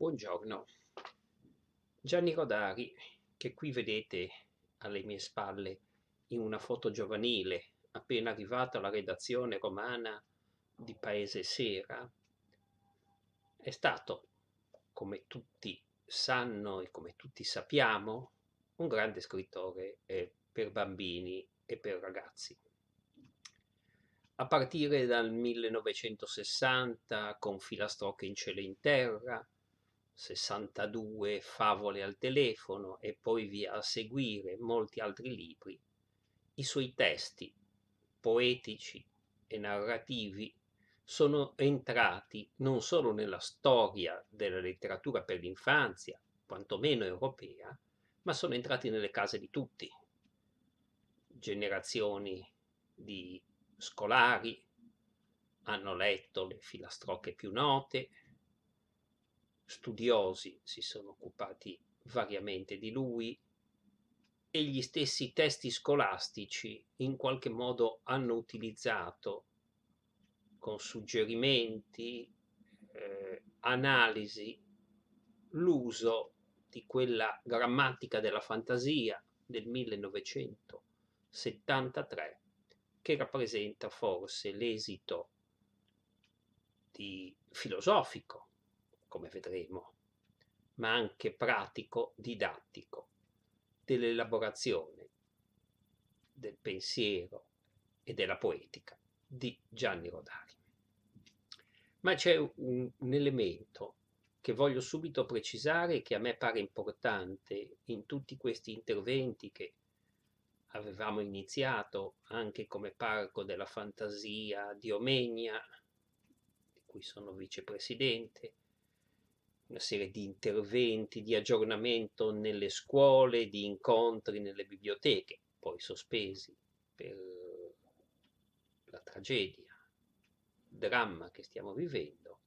Buongiorno, Gianni Rodari, che qui vedete alle mie spalle in una foto giovanile appena arrivato alla redazione romana di Paese Sera, è stato, come tutti sanno e come tutti sappiamo, un grande scrittore eh, per bambini e per ragazzi. A partire dal 1960 con Filastrocche in cielo e in terra, 62 favole al telefono e poi via a seguire molti altri libri, i suoi testi poetici e narrativi sono entrati non solo nella storia della letteratura per l'infanzia, quantomeno europea, ma sono entrati nelle case di tutti, generazioni di scolari hanno letto le filastrocche più note, studiosi si sono occupati variamente di lui e gli stessi testi scolastici in qualche modo hanno utilizzato con suggerimenti, eh, analisi, l'uso di quella grammatica della fantasia del 1973 che rappresenta forse l'esito filosofico come vedremo, ma anche pratico didattico dell'elaborazione del pensiero e della poetica di Gianni Rodari. Ma c'è un, un elemento che voglio subito precisare che a me pare importante in tutti questi interventi che avevamo iniziato anche come parco della fantasia di Omegna, di cui sono vicepresidente, una serie di interventi di aggiornamento nelle scuole, di incontri nelle biblioteche, poi sospesi per la tragedia, il dramma che stiamo vivendo.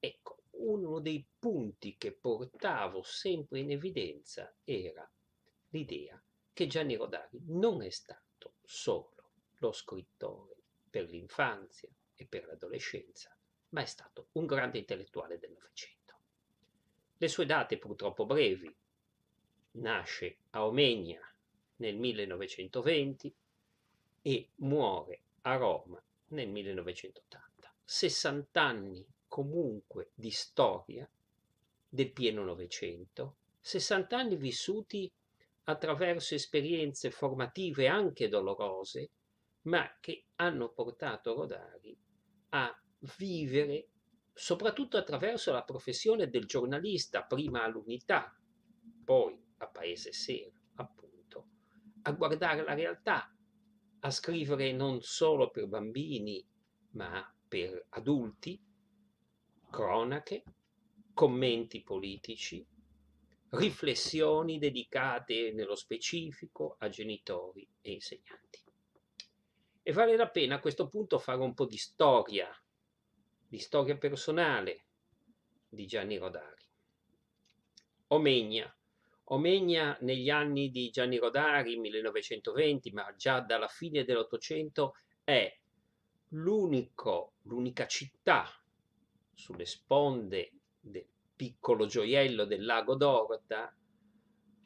Ecco, uno dei punti che portavo sempre in evidenza era l'idea che Gianni Rodari non è stato solo lo scrittore per l'infanzia e per l'adolescenza, ma è stato un grande intellettuale del Novecento le sue date purtroppo brevi. Nasce a Omegna nel 1920 e muore a Roma nel 1980. 60 anni comunque di storia del pieno Novecento, 60 anni vissuti attraverso esperienze formative anche dolorose, ma che hanno portato Rodari a vivere soprattutto attraverso la professione del giornalista, prima all'unità, poi a paese Sera, appunto, a guardare la realtà, a scrivere non solo per bambini, ma per adulti, cronache, commenti politici, riflessioni dedicate nello specifico a genitori e insegnanti. E vale la pena a questo punto fare un po' di storia di storia personale di Gianni Rodari. Omegna. Omegna negli anni di Gianni Rodari, 1920, ma già dalla fine dell'Ottocento, è l'unica città sulle sponde del piccolo gioiello del lago d'Orta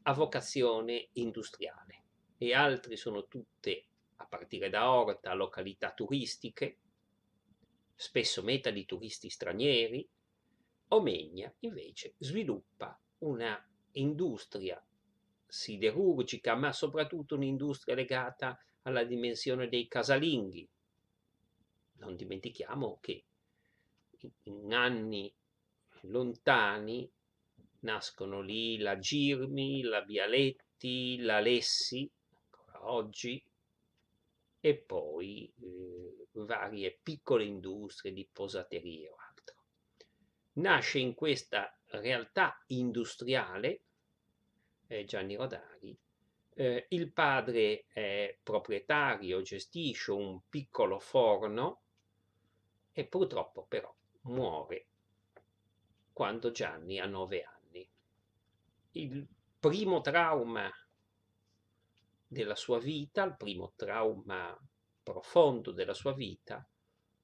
a vocazione industriale e altri sono tutte, a partire da Orta, località turistiche spesso meta di turisti stranieri, Omegna invece sviluppa una industria siderurgica, ma soprattutto un'industria legata alla dimensione dei casalinghi. Non dimentichiamo che in anni lontani nascono lì la Girmi, la Bialetti, la Lessi, ancora oggi, e poi eh, varie piccole industrie di posaterie o altro. Nasce in questa realtà industriale eh, Gianni Rodari. Eh, il padre è proprietario, gestisce un piccolo forno e purtroppo però muore quando Gianni ha nove anni. Il primo trauma della sua vita, il primo trauma profondo della sua vita,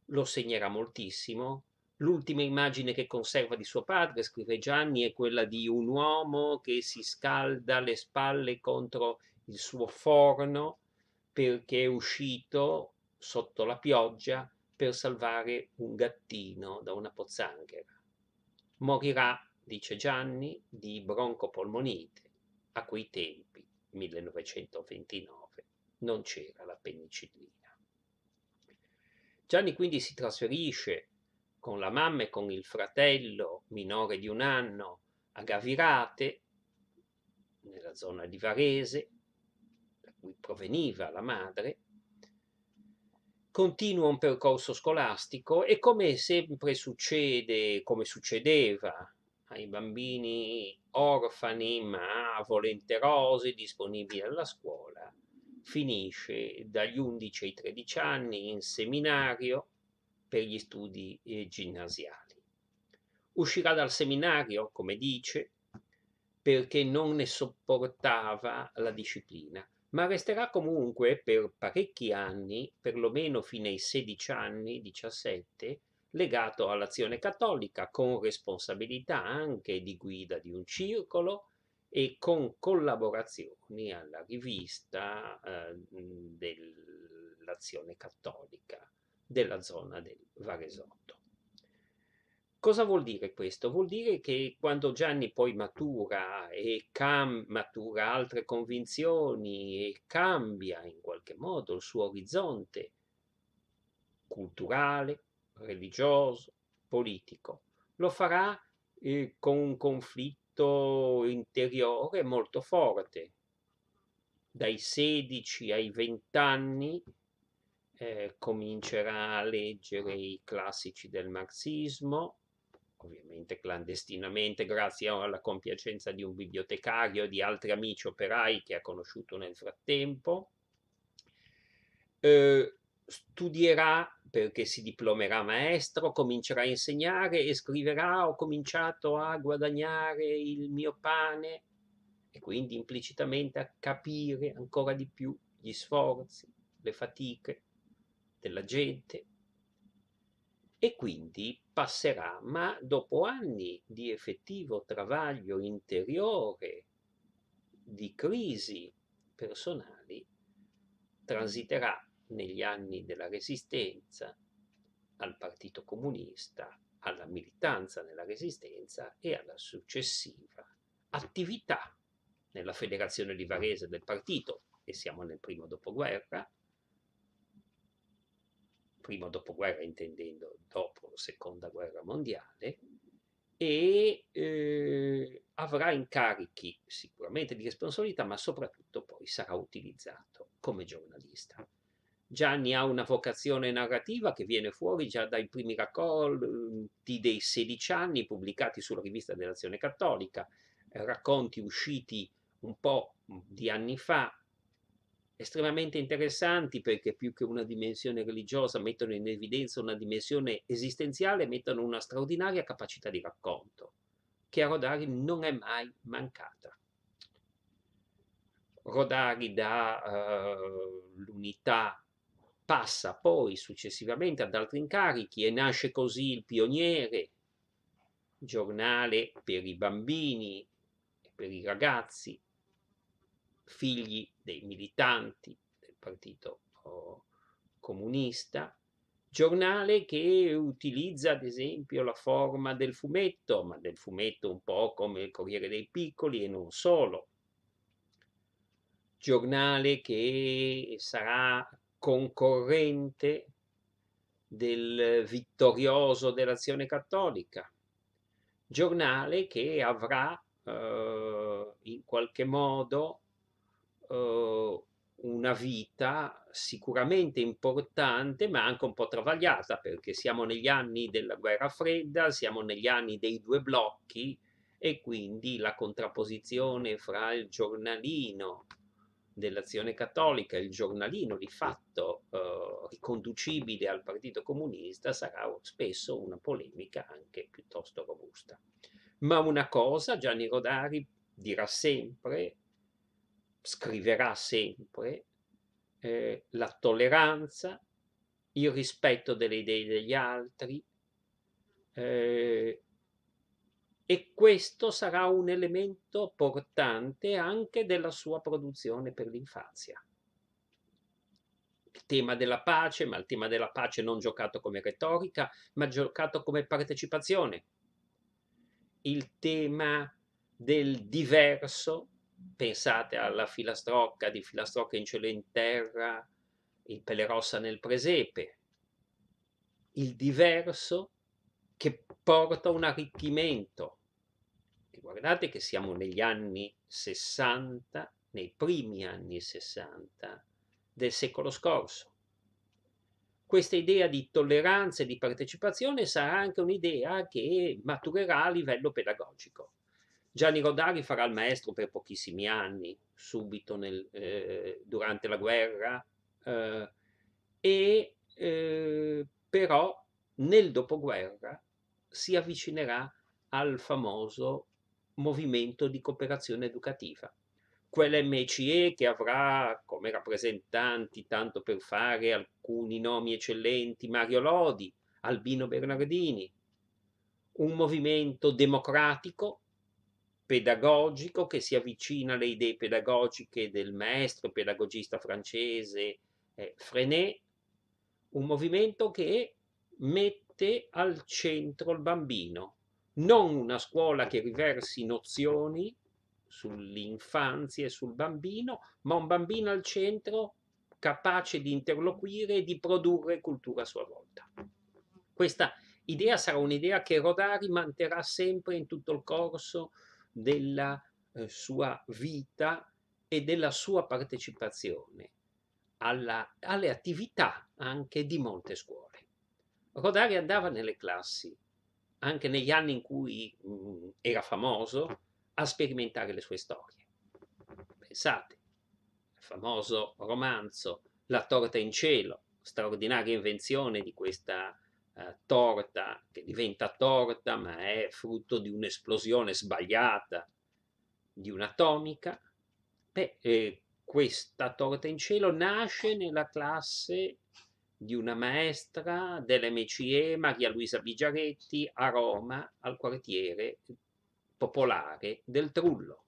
lo segnerà moltissimo. L'ultima immagine che conserva di suo padre, scrive Gianni, è quella di un uomo che si scalda le spalle contro il suo forno perché è uscito sotto la pioggia per salvare un gattino da una pozzanghera. Morirà, dice Gianni, di broncopolmonite. A quei tempi, 1929, non c'era la penicillina. Gianni quindi si trasferisce con la mamma e con il fratello minore di un anno a Gavirate, nella zona di Varese, da cui proveniva la madre, continua un percorso scolastico e come sempre succede, come succedeva ai bambini orfani ma volenterosi disponibili alla scuola, finisce dagli 11 ai 13 anni in seminario per gli studi eh, ginnasiali. Uscirà dal seminario, come dice, perché non ne sopportava la disciplina, ma resterà comunque per parecchi anni, perlomeno fino ai 16 anni, 17, legato all'azione cattolica, con responsabilità anche di guida di un circolo, e con collaborazioni alla rivista eh, dell'azione cattolica della zona del Varesotto. Cosa vuol dire questo? Vuol dire che quando Gianni poi matura e matura altre convinzioni e cambia in qualche modo il suo orizzonte culturale, religioso, politico, lo farà eh, con un conflitto conflitto interiore molto forte. Dai 16 ai 20 anni eh, comincerà a leggere i classici del marxismo, ovviamente clandestinamente grazie alla compiacenza di un bibliotecario e di altri amici operai che ha conosciuto nel frattempo. Eh, studierà perché si diplomerà maestro, comincerà a insegnare e scriverà ho cominciato a guadagnare il mio pane e quindi implicitamente a capire ancora di più gli sforzi, le fatiche della gente e quindi passerà, ma dopo anni di effettivo travaglio interiore, di crisi personali, transiterà negli anni della resistenza al Partito Comunista, alla militanza nella resistenza e alla successiva attività nella Federazione Livarese del partito, e siamo nel primo dopoguerra, primo dopoguerra intendendo dopo la seconda guerra mondiale, e eh, avrà incarichi sicuramente di responsabilità, ma soprattutto poi sarà utilizzato come giornalista. Gianni ha una vocazione narrativa che viene fuori già dai primi racconti dei 16 anni pubblicati sulla rivista dell'Azione Cattolica, eh, racconti usciti un po' di anni fa, estremamente interessanti perché più che una dimensione religiosa mettono in evidenza una dimensione esistenziale, mettono una straordinaria capacità di racconto, che a Rodari non è mai mancata. Rodari dà eh, l'unità passa poi successivamente ad altri incarichi e nasce così il Pioniere, giornale per i bambini e per i ragazzi, figli dei militanti del Partito Comunista, giornale che utilizza ad esempio la forma del fumetto, ma del fumetto un po' come il Corriere dei Piccoli e non solo. Giornale che sarà concorrente del vittorioso dell'azione cattolica, giornale che avrà eh, in qualche modo eh, una vita sicuramente importante ma anche un po' travagliata perché siamo negli anni della guerra fredda, siamo negli anni dei due blocchi e quindi la contrapposizione fra il giornalino dell'azione cattolica, il giornalino di fatto eh, riconducibile al Partito Comunista, sarà spesso una polemica anche piuttosto robusta. Ma una cosa Gianni Rodari dirà sempre, scriverà sempre, eh, la tolleranza, il rispetto delle idee degli altri, eh, e questo sarà un elemento portante anche della sua produzione per l'infanzia. Il tema della pace, ma il tema della pace non giocato come retorica, ma giocato come partecipazione. Il tema del diverso, pensate alla filastrocca di filastrocca in cielo e in terra, il pelerossa nel presepe, il diverso che porta un arricchimento, cioè, guardate che siamo negli anni 60, nei primi anni 60 del secolo scorso. Questa idea di tolleranza e di partecipazione sarà anche un'idea che maturerà a livello pedagogico. Gianni Rodari farà il maestro per pochissimi anni, subito nel, eh, durante la guerra, eh, e eh, però nel dopoguerra si avvicinerà al famoso movimento di cooperazione educativa. Quell'MCE che avrà come rappresentanti, tanto per fare alcuni nomi eccellenti, Mario Lodi, Albino Bernardini, un movimento democratico, pedagogico, che si avvicina alle idee pedagogiche del maestro pedagogista francese eh, Frenet, un movimento che mette al centro il bambino, non una scuola che riversi nozioni sull'infanzia e sul bambino, ma un bambino al centro capace di interloquire e di produrre cultura a sua volta. Questa idea sarà un'idea che Rodari manterrà sempre in tutto il corso della eh, sua vita e della sua partecipazione alla, alle attività anche di molte scuole. Rodari andava nelle classi anche negli anni in cui mh, mhmm, era famoso, ah. a sperimentare le sue storie. Pensate, il famoso romanzo La torta in cielo, straordinaria invenzione di questa eh, torta che diventa torta ma è frutto di un'esplosione sbagliata di un'atomica, beh, eh, questa torta in cielo nasce nella classe di una maestra dell'MCE Maria Luisa Bigiaretti a Roma al quartiere popolare del Trullo.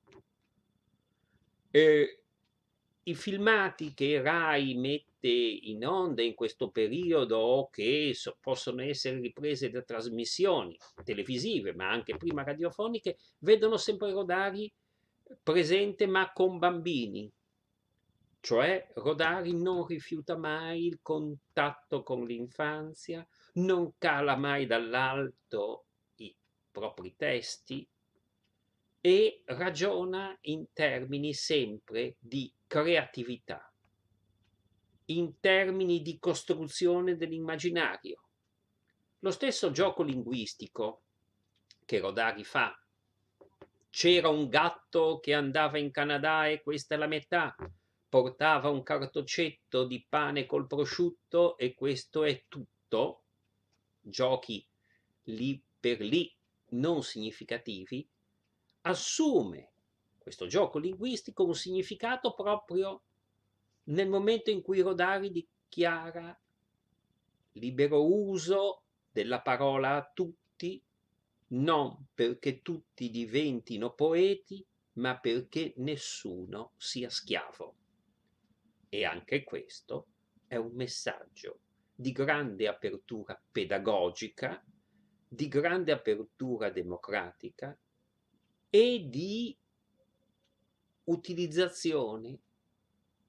Eh, I filmati che Rai mette in onda in questo periodo che so, possono essere riprese da trasmissioni televisive ma anche prima radiofoniche vedono sempre Rodari presente ma con bambini cioè, Rodari non rifiuta mai il contatto con l'infanzia, non cala mai dall'alto i propri testi e ragiona in termini sempre di creatività, in termini di costruzione dell'immaginario. Lo stesso gioco linguistico che Rodari fa. C'era un gatto che andava in Canada e questa è la metà portava un cartocetto di pane col prosciutto e questo è tutto, giochi lì per lì non significativi, assume questo gioco linguistico un significato proprio nel momento in cui Rodari dichiara libero uso della parola a tutti, non perché tutti diventino poeti, ma perché nessuno sia schiavo. E anche questo è un messaggio di grande apertura pedagogica, di grande apertura democratica e di utilizzazione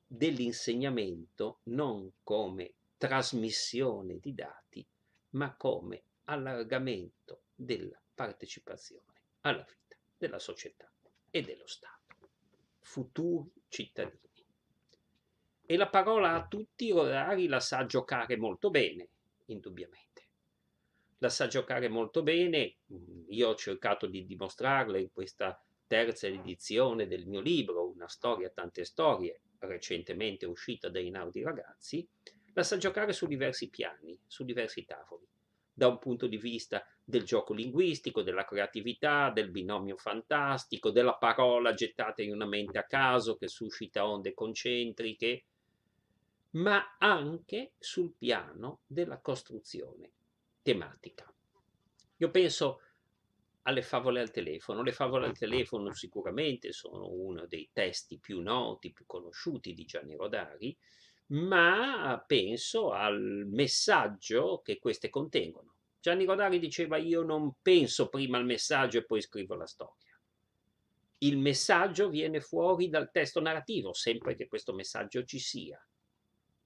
dell'insegnamento non come trasmissione di dati, ma come allargamento della partecipazione alla vita della società e dello Stato. Futuri cittadini e la parola a tutti i orari la sa giocare molto bene, indubbiamente. La sa giocare molto bene, mm, io ho cercato di dimostrarla in questa terza edizione del mio libro, Una storia, tante storie, recentemente uscita dai Naudi Ragazzi, la sa giocare su diversi piani, su diversi tavoli, da un punto di vista del gioco linguistico, della creatività, del binomio fantastico, della parola gettata in una mente a caso che suscita onde concentriche, ma anche sul piano della costruzione tematica. Io penso alle favole al telefono. Le favole al telefono sicuramente sono uno dei testi più noti, più conosciuti di Gianni Rodari, ma penso al messaggio che queste contengono. Gianni Rodari diceva io non penso prima al messaggio e poi scrivo la storia. Il messaggio viene fuori dal testo narrativo, sempre che questo messaggio ci sia.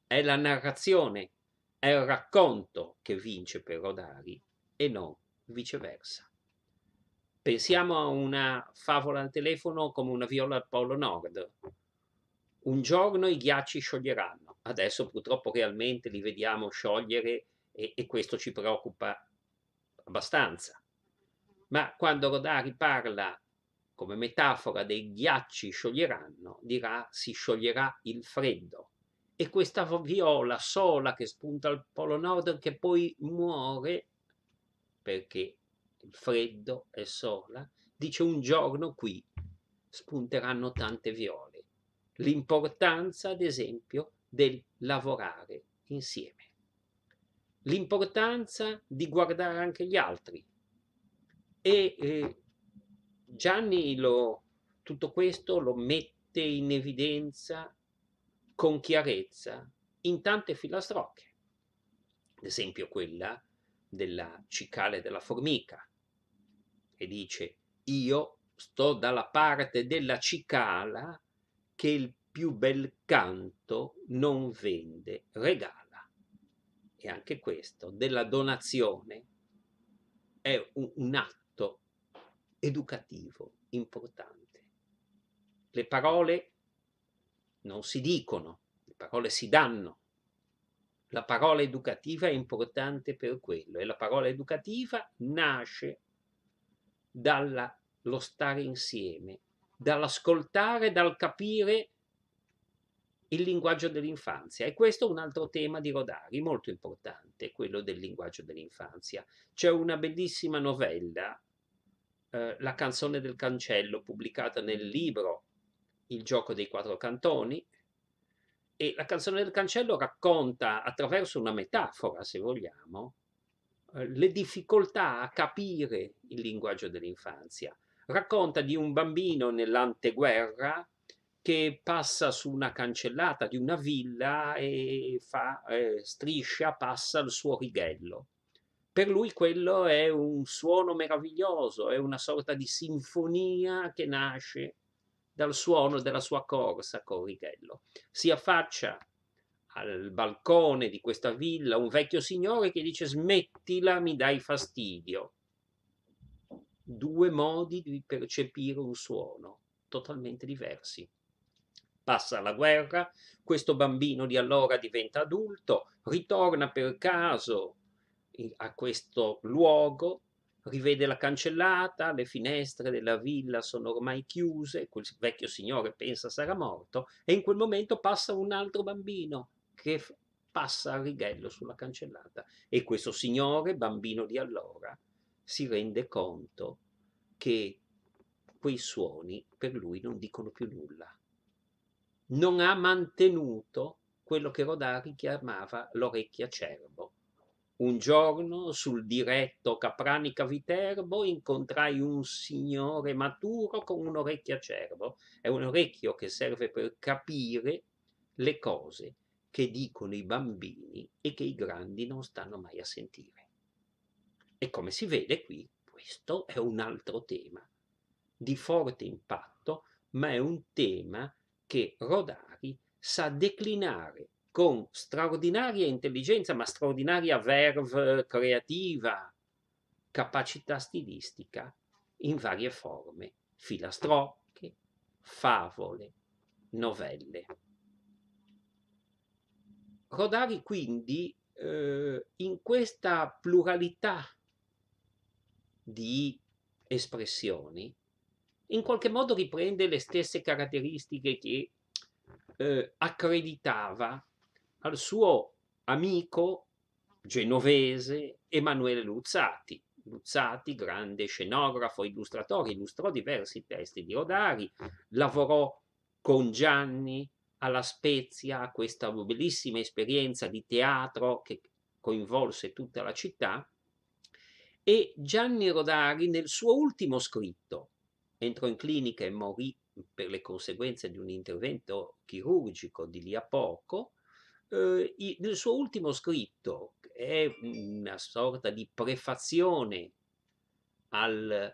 È la narrazione, è il racconto che vince per Rodari e non viceversa. Pensiamo a una favola al telefono come una viola al Polo Nord. Un giorno i ghiacci scioglieranno, adesso purtroppo realmente li vediamo sciogliere e, e questo ci preoccupa abbastanza. Ma quando Rodari parla come metafora dei ghiacci scioglieranno, dirà si scioglierà il freddo, e questa viola sola che spunta al polo nord che poi muore perché il freddo è sola, dice un giorno qui spunteranno tante viole. L'importanza, ad esempio, del lavorare insieme. L'importanza di guardare anche gli altri. E eh, Gianni lo, tutto questo lo mette in evidenza con chiarezza in tante filastrocche, ad esempio quella della cicale della formica, che dice io sto dalla parte della cicala che il più bel canto non vende, regala. E anche questo della donazione è un, un atto educativo importante. Le parole non si dicono, le parole si danno. La parola educativa è importante per quello e la parola educativa nasce dallo stare insieme, dall'ascoltare, dal capire il linguaggio dell'infanzia. E questo è un altro tema di Rodari, molto importante, quello del linguaggio dell'infanzia. C'è una bellissima novella, eh, La canzone del cancello, pubblicata nel libro il gioco dei quattro cantoni e la canzone del cancello racconta attraverso una metafora, se vogliamo, eh, le difficoltà a capire il linguaggio dell'infanzia. Racconta di un bambino nell'anteguerra che passa su una cancellata di una villa e fa, eh, striscia, passa il suo righello. Per lui quello è un suono meraviglioso, è una sorta di sinfonia che nasce dal suono della sua corsa Corrichello. Si affaccia al balcone di questa villa un vecchio signore che dice smettila, mi dai fastidio. Due modi di percepire un suono totalmente diversi. Passa la guerra, questo bambino di allora diventa adulto, ritorna per caso a questo luogo, rivede la cancellata, le finestre della villa sono ormai chiuse, quel vecchio signore pensa sarà morto e in quel momento passa un altro bambino che passa a righello sulla cancellata e questo signore, bambino di allora, si rende conto che quei suoni per lui non dicono più nulla. Non ha mantenuto quello che Rodari chiamava l'orecchia cervo un giorno sul diretto Capranica-Viterbo incontrai un signore maturo con un orecchio acerbo. È un orecchio che serve per capire le cose che dicono i bambini e che i grandi non stanno mai a sentire. E come si vede qui, questo è un altro tema di forte impatto, ma è un tema che Rodari sa declinare con straordinaria intelligenza, ma straordinaria verve creativa, capacità stilistica in varie forme, filastrocche, favole, novelle. Rodari quindi eh, in questa pluralità di espressioni in qualche modo riprende le stesse caratteristiche che eh, accreditava al suo amico genovese Emanuele Luzzati. Luzzati, grande scenografo, illustratore, illustrò diversi testi di Rodari, mm. lavorò con Gianni alla Spezia, questa bellissima esperienza di teatro che coinvolse tutta la città, e Gianni Rodari nel suo ultimo scritto, entrò in clinica e morì per le conseguenze di un intervento chirurgico di lì a poco, eh, uhm, nel suo ultimo scritto, che è mhmm, una sorta di prefazione al,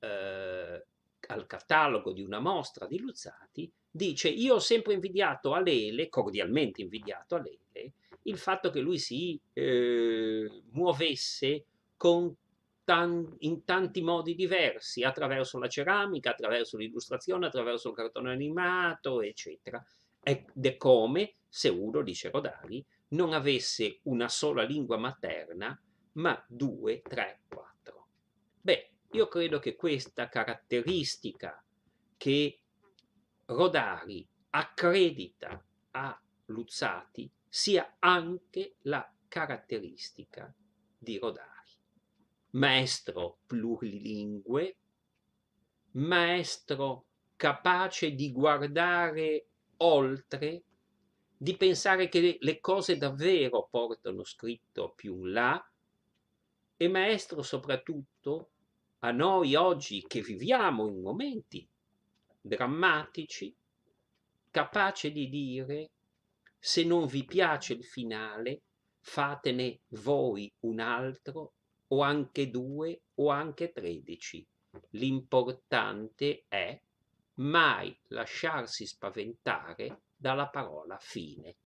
eh, al catalogo di una mostra di Luzzati, dice io ho sempre invidiato a Lele, cordialmente invidiato a Lele, il fatto che lui si eh, muovesse con tan in tanti modi diversi, attraverso la ceramica, attraverso l'illustrazione, attraverso il cartone animato, eccetera. Ed è come se uno, dice Rodari, non avesse una sola lingua materna, ma due, tre, quattro. Beh, io credo che questa caratteristica che Rodari accredita a Luzzati sia anche la caratteristica di Rodari. Maestro plurilingue, maestro capace di guardare oltre di pensare che le cose davvero portano scritto più in là e maestro soprattutto a noi oggi che viviamo in momenti drammatici, capace di dire se non vi piace il finale fatene voi un altro o anche due o anche tredici. L'importante è mai lasciarsi spaventare dalla parola fine